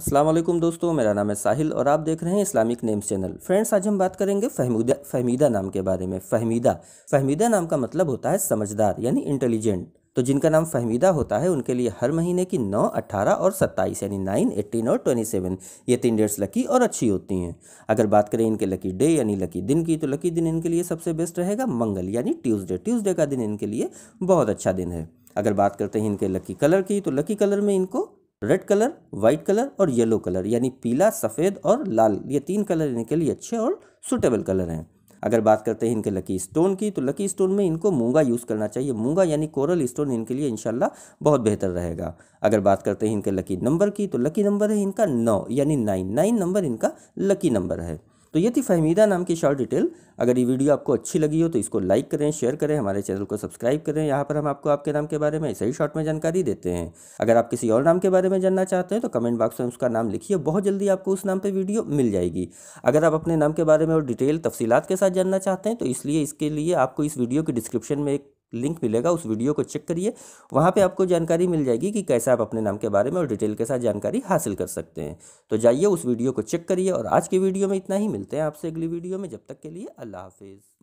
असलम दोस्तों मेरा नाम है साहिल और आप देख रहे हैं इस्लामिक नेम्स चैनल फ्रेंड्स आज हम बात करेंगे फहमीदा फहमीदा नाम के बारे में फहमीदा फहमीदा नाम का मतलब होता है समझदार यानी इंटेलिजेंट तो जिनका नाम फहमीदा होता है उनके लिए हर महीने की 9, 18 और 27 यानी 9, 18 और 27 ये तीन डेट्स लकी और अच्छी होती हैं अगर बात करें इनके लकी डे यानी लकी दिन की तो लकी दिन इनके लिए सबसे बेस्ट रहेगा मंगल यानी ट्यूसडे ट्यूसडे का दिन इनके लिए बहुत अच्छा दिन है अगर बात करते हैं इनके लकी कलर की तो लकी कलर में इनको रेड कलर वाइट कलर और येलो कलर यानी पीला सफ़ेद और लाल ये तीन कलर इनके लिए अच्छे और सुटेबल कलर हैं अगर बात करते हैं इनके लकी स्टोन की तो लकी स्टोन में इनको मूंगा यूज़ करना चाहिए मूंगा यानी कोरल स्टोन इनके लिए इंशाल्लाह बहुत बेहतर रहेगा अगर बात करते हैं इनके लकी नंबर की तो लकी नंबर है इनका नौ यानी नाइन नाइन नंबर इनका लकी नंबर है तो ये थी फहमीदा नाम की शॉर्ट डिटेल अगर ये वीडियो आपको अच्छी लगी हो तो इसको लाइक करें शेयर करें हमारे चैनल को सब्सक्राइब करें यहाँ पर हम आपको आपके नाम के बारे में सही शॉर्ट में जानकारी देते हैं अगर आप किसी और नाम के बारे में जानना चाहते हैं तो कमेंट बॉक्स में उसका नाम लिखिए बहुत जल्दी आपको उस नाम पर वीडियो मिल जाएगी अगर आप अपने नाम के बारे में और डिटेल तफसीत के साथ जानना चाहते हैं तो इसलिए इसके लिए आपको इस वीडियो के डिस्क्रिप्शन में एक लिंक मिलेगा उस वीडियो को चेक करिए वहाँ पे आपको जानकारी मिल जाएगी कि कैसे आप अपने नाम के बारे में और डिटेल के साथ जानकारी हासिल कर सकते हैं तो जाइए उस वीडियो को चेक करिए और आज के वीडियो में इतना ही मिलते हैं आपसे अगली वीडियो में जब तक के लिए अल्लाह हाफिज़